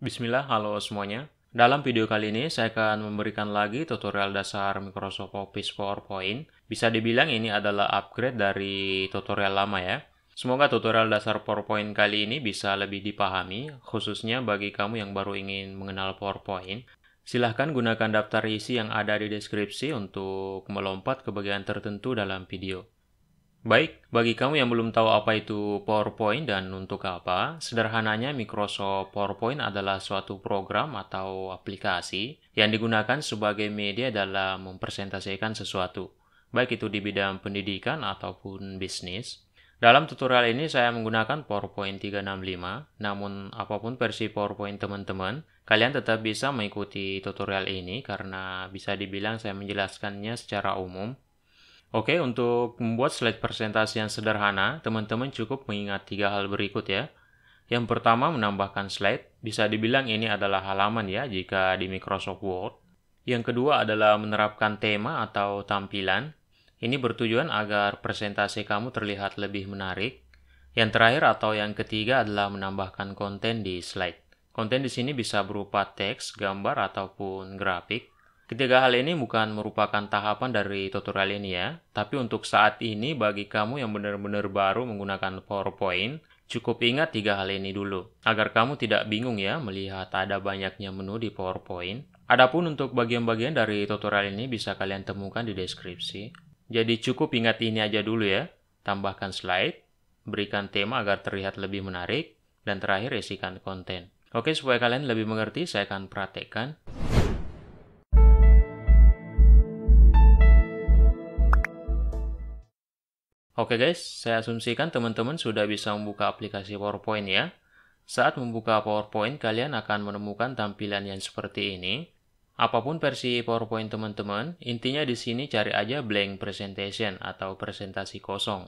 Bismillah, halo semuanya. Dalam video kali ini, saya akan memberikan lagi tutorial dasar Microsoft Office PowerPoint. Bisa dibilang ini adalah upgrade dari tutorial lama ya. Semoga tutorial dasar PowerPoint kali ini bisa lebih dipahami, khususnya bagi kamu yang baru ingin mengenal PowerPoint. Silahkan gunakan daftar isi yang ada di deskripsi untuk melompat ke bagian tertentu dalam video. Baik, bagi kamu yang belum tahu apa itu PowerPoint dan untuk apa, sederhananya Microsoft PowerPoint adalah suatu program atau aplikasi yang digunakan sebagai media dalam mempresentasikan sesuatu, baik itu di bidang pendidikan ataupun bisnis. Dalam tutorial ini saya menggunakan PowerPoint 365, namun apapun versi PowerPoint teman-teman, kalian tetap bisa mengikuti tutorial ini karena bisa dibilang saya menjelaskannya secara umum Oke, untuk membuat slide presentasi yang sederhana, teman-teman cukup mengingat tiga hal berikut ya. Yang pertama, menambahkan slide. Bisa dibilang ini adalah halaman ya jika di Microsoft Word. Yang kedua adalah menerapkan tema atau tampilan. Ini bertujuan agar presentasi kamu terlihat lebih menarik. Yang terakhir atau yang ketiga adalah menambahkan konten di slide. Konten di sini bisa berupa teks, gambar, ataupun grafik. Ketiga hal ini bukan merupakan tahapan dari tutorial ini ya, tapi untuk saat ini bagi kamu yang benar-benar baru menggunakan PowerPoint, cukup ingat tiga hal ini dulu, agar kamu tidak bingung ya melihat ada banyaknya menu di PowerPoint. Adapun untuk bagian-bagian dari tutorial ini bisa kalian temukan di deskripsi. Jadi cukup ingat ini aja dulu ya, tambahkan slide, berikan tema agar terlihat lebih menarik, dan terakhir isikan konten. Oke, supaya kalian lebih mengerti, saya akan praktekkan. Oke guys, saya asumsikan teman-teman sudah bisa membuka aplikasi PowerPoint ya. Saat membuka PowerPoint, kalian akan menemukan tampilan yang seperti ini. Apapun versi PowerPoint teman-teman, intinya di sini cari aja blank presentation atau presentasi kosong.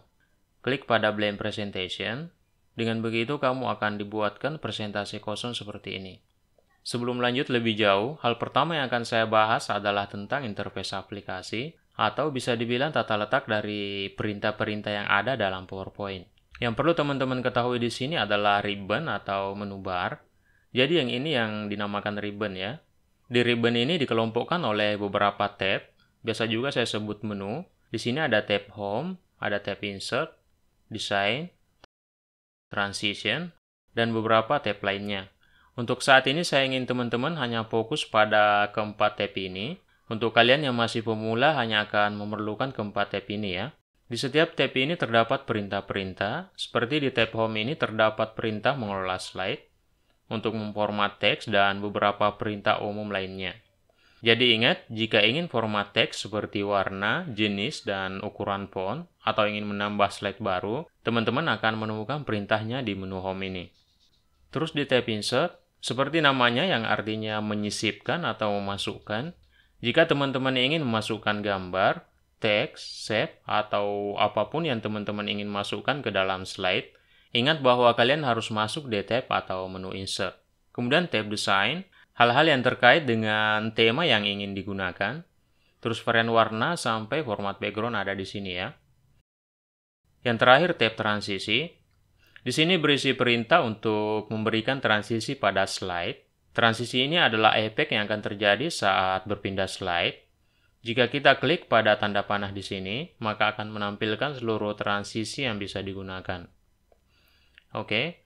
Klik pada blank presentation. Dengan begitu kamu akan dibuatkan presentasi kosong seperti ini. Sebelum lanjut lebih jauh, hal pertama yang akan saya bahas adalah tentang interface aplikasi atau bisa dibilang tata letak dari perintah-perintah yang ada dalam PowerPoint. Yang perlu teman-teman ketahui di sini adalah ribbon atau menu bar. Jadi yang ini yang dinamakan ribbon ya. Di ribbon ini dikelompokkan oleh beberapa tab. Biasa juga saya sebut menu. Di sini ada tab home, ada tab insert, design, transition, dan beberapa tab lainnya. Untuk saat ini saya ingin teman-teman hanya fokus pada keempat tab ini untuk kalian yang masih pemula hanya akan memerlukan keempat tab ini ya. Di setiap tab ini terdapat perintah-perintah, seperti di tab home ini terdapat perintah mengelola slide, untuk memformat teks, dan beberapa perintah umum lainnya. Jadi ingat, jika ingin format teks seperti warna, jenis, dan ukuran font, atau ingin menambah slide baru, teman-teman akan menemukan perintahnya di menu Home ini. Terus di tab Insert, seperti namanya yang artinya menyisipkan atau memasukkan, jika teman-teman ingin memasukkan gambar, teks, shape, atau apapun yang teman-teman ingin masukkan ke dalam slide, ingat bahwa kalian harus masuk di tab atau menu insert. Kemudian tab design, hal-hal yang terkait dengan tema yang ingin digunakan, terus varian warna sampai format background ada di sini ya. Yang terakhir tab transisi. Di sini berisi perintah untuk memberikan transisi pada slide Transisi ini adalah efek yang akan terjadi saat berpindah slide. Jika kita klik pada tanda panah di sini, maka akan menampilkan seluruh transisi yang bisa digunakan. Oke.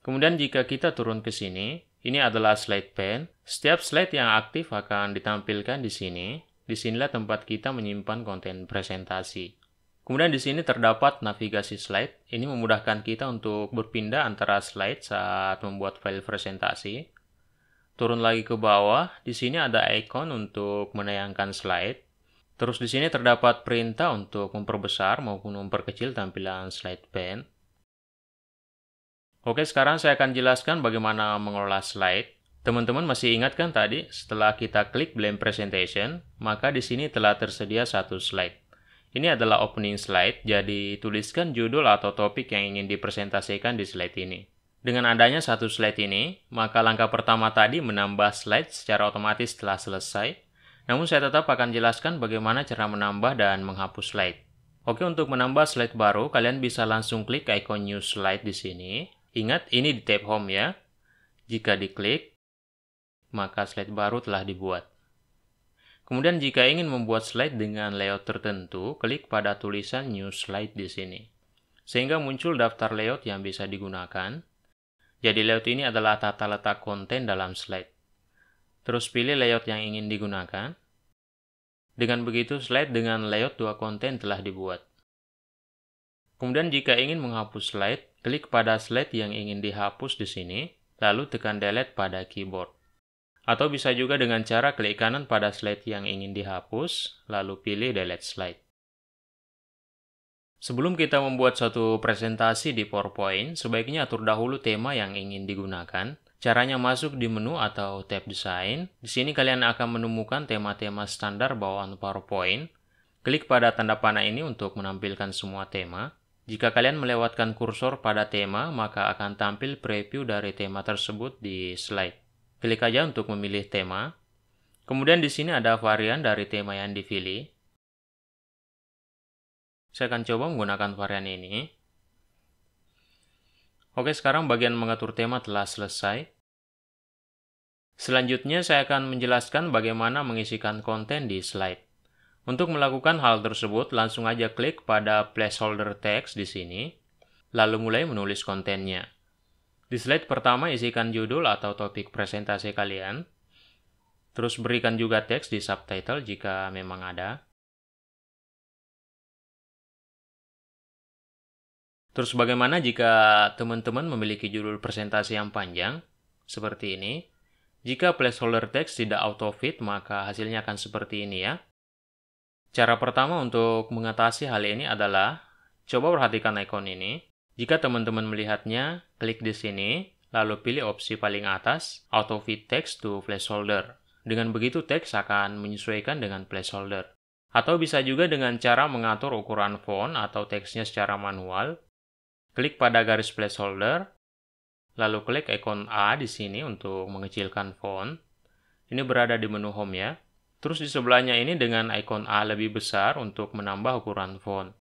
Kemudian jika kita turun ke sini, ini adalah slide pane. Setiap slide yang aktif akan ditampilkan di sini. Di sinilah tempat kita menyimpan konten presentasi. Kemudian di sini terdapat navigasi slide. Ini memudahkan kita untuk berpindah antara slide saat membuat file presentasi. Turun lagi ke bawah, di sini ada icon untuk menayangkan slide. Terus di sini terdapat perintah untuk memperbesar maupun memperkecil tampilan slide pane. Oke, sekarang saya akan jelaskan bagaimana mengelola slide. Teman-teman masih ingat kan tadi, setelah kita klik Blend Presentation, maka di sini telah tersedia satu slide. Ini adalah opening slide, jadi tuliskan judul atau topik yang ingin dipresentasikan di slide ini. Dengan adanya satu slide ini, maka langkah pertama tadi menambah slide secara otomatis telah selesai. Namun saya tetap akan jelaskan bagaimana cara menambah dan menghapus slide. Oke, untuk menambah slide baru, kalian bisa langsung klik ikon new slide di sini. Ingat, ini di tab home ya. Jika diklik, maka slide baru telah dibuat. Kemudian jika ingin membuat slide dengan layout tertentu, klik pada tulisan New Slide di sini. Sehingga muncul daftar layout yang bisa digunakan. Jadi layout ini adalah tata letak konten dalam slide. Terus pilih layout yang ingin digunakan. Dengan begitu, slide dengan layout dua konten telah dibuat. Kemudian jika ingin menghapus slide, klik pada slide yang ingin dihapus di sini, lalu tekan delete pada keyboard. Atau bisa juga dengan cara klik kanan pada slide yang ingin dihapus, lalu pilih delete slide. Sebelum kita membuat suatu presentasi di PowerPoint, sebaiknya atur dahulu tema yang ingin digunakan. Caranya masuk di menu atau tab design. Di sini kalian akan menemukan tema-tema standar bawaan PowerPoint. Klik pada tanda panah ini untuk menampilkan semua tema. Jika kalian melewatkan kursor pada tema, maka akan tampil preview dari tema tersebut di slide. Klik aja untuk memilih tema. Kemudian di sini ada varian dari tema yang dipilih. Saya akan coba menggunakan varian ini. Oke, sekarang bagian mengatur tema telah selesai. Selanjutnya, saya akan menjelaskan bagaimana mengisikan konten di slide. Untuk melakukan hal tersebut, langsung aja klik pada placeholder text di sini, lalu mulai menulis kontennya. Di slide pertama isikan judul atau topik presentasi kalian. Terus berikan juga teks di subtitle jika memang ada. Terus bagaimana jika teman-teman memiliki judul presentasi yang panjang? Seperti ini. Jika placeholder teks tidak auto fit, maka hasilnya akan seperti ini ya. Cara pertama untuk mengatasi hal ini adalah coba perhatikan ikon ini. Jika teman-teman melihatnya, klik di sini, lalu pilih opsi paling atas, Auto Fit Text to Flash Placeholder. Dengan begitu teks akan menyesuaikan dengan Flash placeholder. Atau bisa juga dengan cara mengatur ukuran font atau teksnya secara manual. Klik pada garis Flash placeholder, lalu klik ikon A di sini untuk mengecilkan font. Ini berada di menu home ya. Terus di sebelahnya ini dengan ikon A lebih besar untuk menambah ukuran font.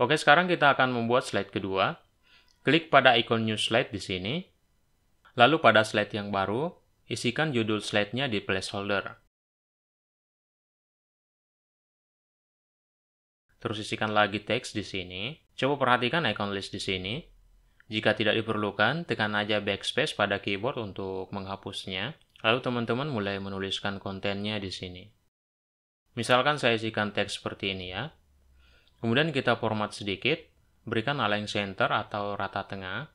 Oke, sekarang kita akan membuat slide kedua. Klik pada ikon new slide di sini. Lalu pada slide yang baru, isikan judul slide-nya di placeholder. Terus isikan lagi teks di sini. Coba perhatikan ikon list di sini. Jika tidak diperlukan, tekan aja backspace pada keyboard untuk menghapusnya. Lalu teman-teman mulai menuliskan kontennya di sini. Misalkan saya isikan teks seperti ini ya. Kemudian kita format sedikit, berikan align center atau rata tengah.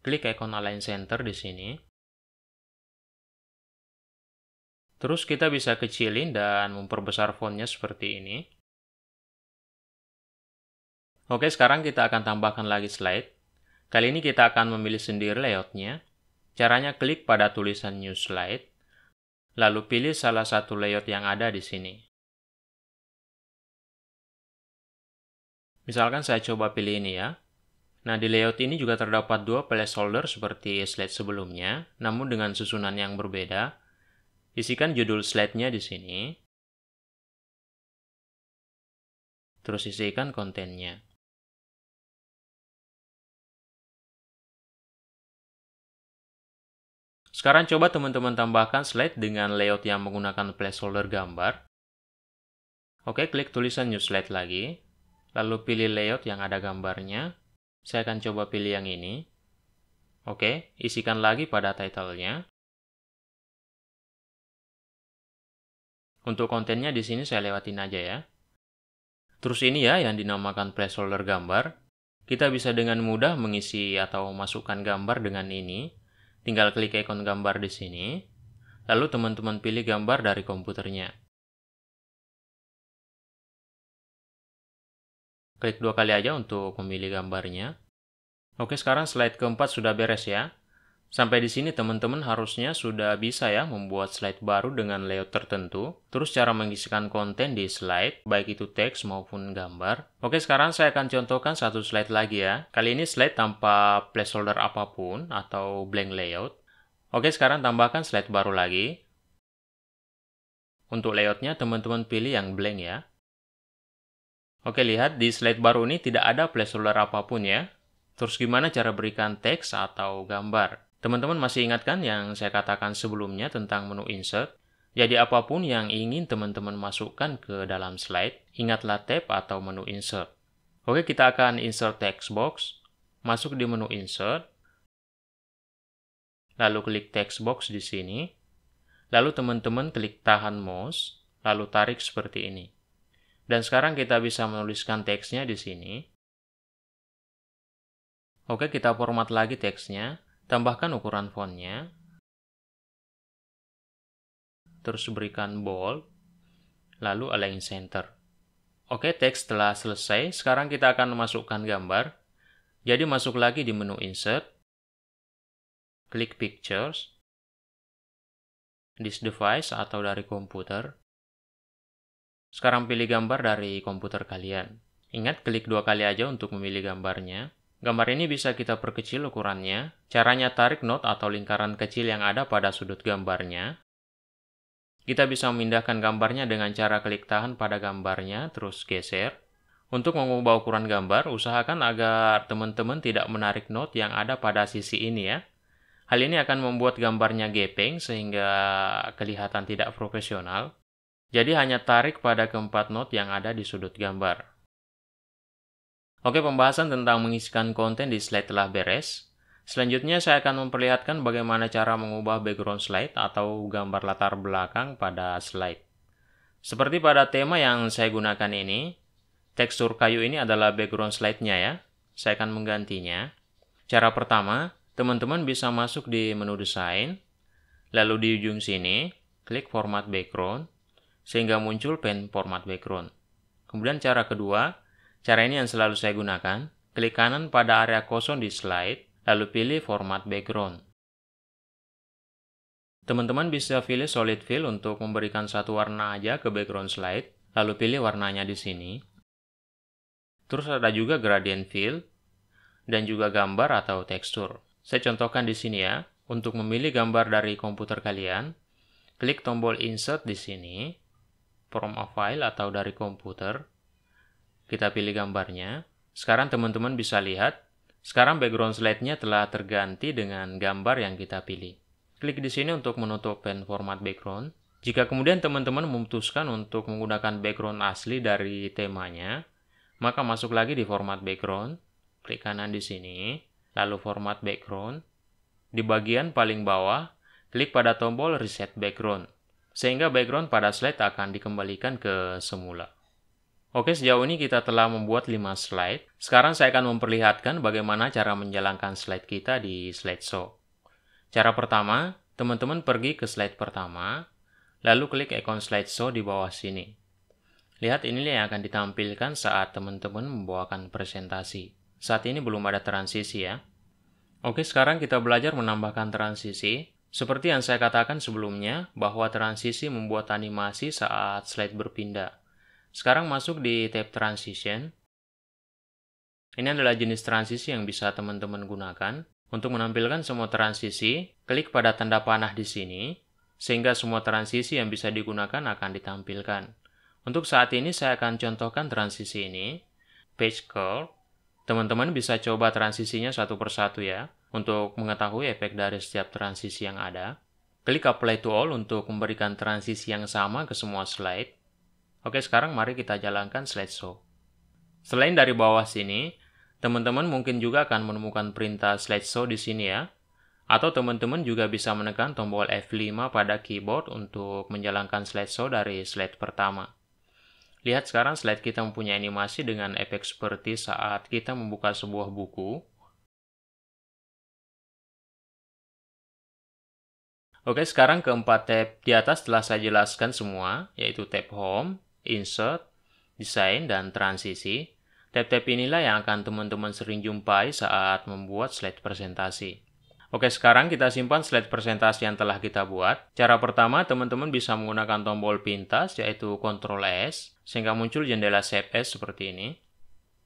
Klik ikon align center di sini. Terus kita bisa kecilin dan memperbesar fontnya seperti ini. Oke, sekarang kita akan tambahkan lagi slide. Kali ini kita akan memilih sendiri layoutnya. Caranya klik pada tulisan New Slide, lalu pilih salah satu layout yang ada di sini. Misalkan saya coba pilih ini ya. Nah, di layout ini juga terdapat dua placeholder seperti slide sebelumnya, namun dengan susunan yang berbeda. Isikan judul slide-nya di sini. Terus isikan kontennya. Sekarang coba teman-teman tambahkan slide dengan layout yang menggunakan placeholder gambar. Oke, klik tulisan new slide lagi lalu pilih layout yang ada gambarnya. Saya akan coba pilih yang ini. Oke, isikan lagi pada title-nya. Untuk kontennya di sini saya lewatin aja ya. Terus ini ya yang dinamakan placeholder gambar. Kita bisa dengan mudah mengisi atau masukkan gambar dengan ini. Tinggal klik ikon gambar di sini. Lalu teman-teman pilih gambar dari komputernya. Klik dua kali aja untuk memilih gambarnya. Oke, sekarang slide keempat sudah beres ya. Sampai di sini teman-teman harusnya sudah bisa ya membuat slide baru dengan layout tertentu. Terus cara mengisikan konten di slide, baik itu teks maupun gambar. Oke sekarang saya akan contohkan satu slide lagi ya. Kali ini slide tanpa placeholder apapun atau blank layout. Oke sekarang tambahkan slide baru lagi. Untuk layoutnya teman-teman pilih yang blank ya. Oke, lihat di slide baru ini tidak ada placeholder apapun ya. Terus gimana cara berikan teks atau gambar? Teman-teman masih ingat kan yang saya katakan sebelumnya tentang menu insert? Jadi apapun yang ingin teman-teman masukkan ke dalam slide, ingatlah tab atau menu insert. Oke, kita akan insert text box. Masuk di menu insert. Lalu klik text box di sini. Lalu teman-teman klik tahan mouse, lalu tarik seperti ini. Dan sekarang kita bisa menuliskan teksnya di sini. Oke, kita format lagi teksnya. Tambahkan ukuran fontnya. Terus berikan bold. Lalu align center. Oke, teks telah selesai. Sekarang kita akan memasukkan gambar. Jadi masuk lagi di menu Insert. Klik Pictures. This device atau dari komputer sekarang pilih gambar dari komputer kalian. Ingat, klik dua kali aja untuk memilih gambarnya. Gambar ini bisa kita perkecil ukurannya. Caranya tarik node atau lingkaran kecil yang ada pada sudut gambarnya. Kita bisa memindahkan gambarnya dengan cara klik tahan pada gambarnya, terus geser. Untuk mengubah ukuran gambar, usahakan agar teman-teman tidak menarik node yang ada pada sisi ini ya. Hal ini akan membuat gambarnya gepeng sehingga kelihatan tidak profesional. Jadi hanya tarik pada keempat not yang ada di sudut gambar. Oke, pembahasan tentang mengisikan konten di slide telah beres. Selanjutnya saya akan memperlihatkan bagaimana cara mengubah background slide atau gambar latar belakang pada slide. Seperti pada tema yang saya gunakan ini, tekstur kayu ini adalah background slide-nya ya. Saya akan menggantinya. Cara pertama, teman-teman bisa masuk di menu desain, lalu di ujung sini, klik format background, sehingga muncul pen format background. Kemudian cara kedua, cara ini yang selalu saya gunakan, klik kanan pada area kosong di slide, lalu pilih format background. Teman-teman bisa pilih solid fill untuk memberikan satu warna aja ke background slide, lalu pilih warnanya di sini. Terus ada juga gradient fill, dan juga gambar atau tekstur. Saya contohkan di sini ya, untuk memilih gambar dari komputer kalian, klik tombol insert di sini, from a file atau dari komputer. Kita pilih gambarnya. Sekarang teman-teman bisa lihat, sekarang background slide-nya telah terganti dengan gambar yang kita pilih. Klik di sini untuk menutup pen format background. Jika kemudian teman-teman memutuskan untuk menggunakan background asli dari temanya, maka masuk lagi di format background, klik kanan di sini, lalu format background. Di bagian paling bawah, klik pada tombol reset background sehingga background pada slide akan dikembalikan ke semula. Oke, sejauh ini kita telah membuat 5 slide. Sekarang saya akan memperlihatkan bagaimana cara menjalankan slide kita di slide show. Cara pertama, teman-teman pergi ke slide pertama, lalu klik ikon show di bawah sini. Lihat ini yang akan ditampilkan saat teman-teman membawakan presentasi. Saat ini belum ada transisi ya. Oke, sekarang kita belajar menambahkan transisi. Seperti yang saya katakan sebelumnya, bahwa transisi membuat animasi saat slide berpindah. Sekarang masuk di tab transition. Ini adalah jenis transisi yang bisa teman-teman gunakan. Untuk menampilkan semua transisi, klik pada tanda panah di sini, sehingga semua transisi yang bisa digunakan akan ditampilkan. Untuk saat ini saya akan contohkan transisi ini, page curl. Teman-teman bisa coba transisinya satu persatu ya. Untuk mengetahui efek dari setiap transisi yang ada, klik apply to all untuk memberikan transisi yang sama ke semua slide. Oke, sekarang mari kita jalankan slide show. Selain dari bawah sini, teman-teman mungkin juga akan menemukan perintah slide show di sini ya. Atau teman-teman juga bisa menekan tombol F5 pada keyboard untuk menjalankan slide show dari slide pertama. Lihat sekarang slide kita mempunyai animasi dengan efek seperti saat kita membuka sebuah buku Oke, sekarang keempat tab di atas telah saya jelaskan semua, yaitu tab Home, Insert, Design, dan Transisi. Tab-tab inilah yang akan teman-teman sering jumpai saat membuat slide presentasi. Oke, sekarang kita simpan slide presentasi yang telah kita buat. Cara pertama, teman-teman bisa menggunakan tombol pintas, yaitu Ctrl S, sehingga muncul jendela Save S seperti ini.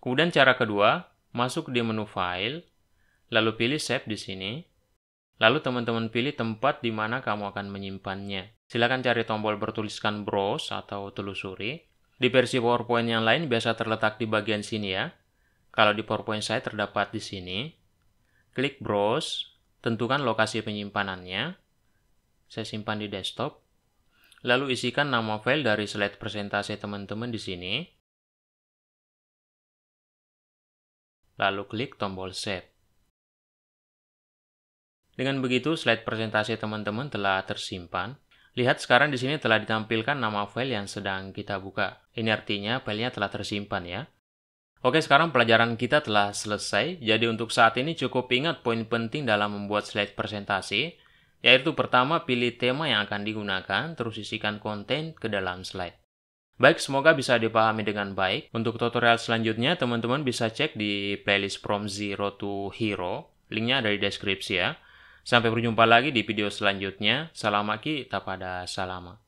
Kemudian cara kedua, masuk di menu File, lalu pilih Save di sini. Lalu teman-teman pilih tempat di mana kamu akan menyimpannya. Silakan cari tombol bertuliskan browse atau telusuri. Di versi PowerPoint yang lain biasa terletak di bagian sini ya. Kalau di PowerPoint saya terdapat di sini. Klik browse, tentukan lokasi penyimpanannya. Saya simpan di desktop. Lalu isikan nama file dari slide presentasi teman-teman di sini. Lalu klik tombol save. Dengan begitu, slide presentasi teman-teman telah tersimpan. Lihat sekarang di sini telah ditampilkan nama file yang sedang kita buka. Ini artinya filenya telah tersimpan ya. Oke, sekarang pelajaran kita telah selesai. Jadi untuk saat ini cukup ingat poin penting dalam membuat slide presentasi, yaitu pertama pilih tema yang akan digunakan, terus isikan konten ke dalam slide. Baik, semoga bisa dipahami dengan baik. Untuk tutorial selanjutnya, teman-teman bisa cek di playlist From Zero to Hero. Linknya ada di deskripsi ya. Sampai berjumpa lagi di video selanjutnya. Salam Aki, tak pada salama.